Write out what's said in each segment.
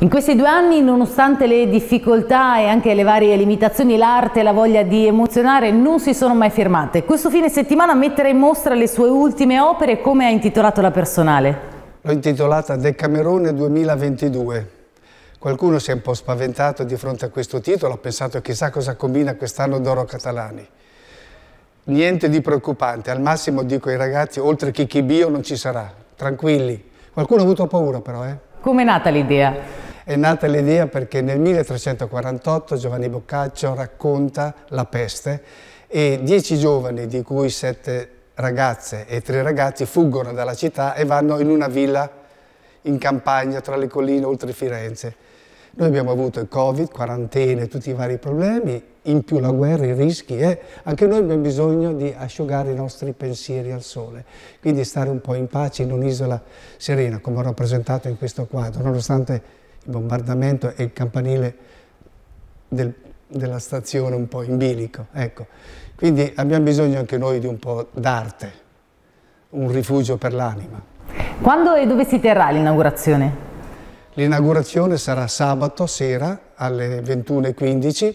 In questi due anni, nonostante le difficoltà e anche le varie limitazioni, l'arte e la voglia di emozionare non si sono mai fermate. Questo fine settimana mettere in mostra le sue ultime opere, come ha intitolato la personale? L'ho intitolata Decamerone 2022. Qualcuno si è un po' spaventato di fronte a questo titolo, ha pensato chissà cosa combina quest'anno Doro Catalani. Niente di preoccupante, al massimo dico ai ragazzi, oltre che Chibio non ci sarà, tranquilli. Qualcuno ha avuto paura però, eh? Come è nata l'idea? È nata l'idea perché nel 1348 Giovanni Boccaccio racconta la peste e dieci giovani, di cui sette ragazze e tre ragazzi, fuggono dalla città e vanno in una villa in campagna tra le colline oltre Firenze. Noi abbiamo avuto il Covid, quarantene, tutti i vari problemi, in più la guerra, i rischi e anche noi abbiamo bisogno di asciugare i nostri pensieri al sole, quindi stare un po' in pace in un'isola serena, come ho rappresentato in questo quadro, nonostante bombardamento e il campanile del, della stazione un po' in bilico. Ecco. Quindi abbiamo bisogno anche noi di un po' d'arte, un rifugio per l'anima. Quando e dove si terrà l'inaugurazione? L'inaugurazione sarà sabato sera alle 21.15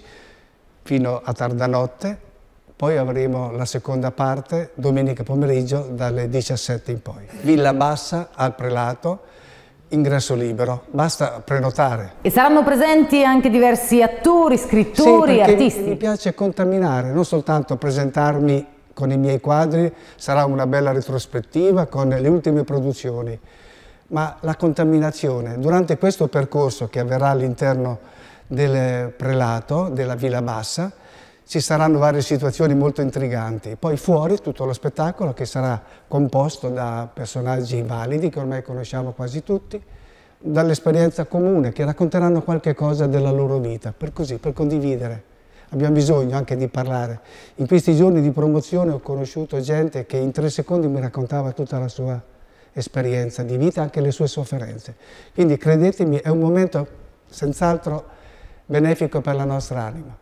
fino a tardanotte poi avremo la seconda parte domenica pomeriggio dalle 17 in poi. Villa Bassa al Prelato ingresso libero, basta prenotare. E saranno presenti anche diversi attori, scrittori, sì, artisti? Mi piace contaminare, non soltanto presentarmi con i miei quadri, sarà una bella retrospettiva con le ultime produzioni, ma la contaminazione durante questo percorso che avverrà all'interno del prelato della Villa Bassa ci saranno varie situazioni molto intriganti. Poi fuori tutto lo spettacolo che sarà composto da personaggi validi che ormai conosciamo quasi tutti, dall'esperienza comune, che racconteranno qualche cosa della loro vita, per così, per condividere. Abbiamo bisogno anche di parlare. In questi giorni di promozione ho conosciuto gente che in tre secondi mi raccontava tutta la sua esperienza di vita, anche le sue sofferenze. Quindi credetemi, è un momento senz'altro benefico per la nostra anima.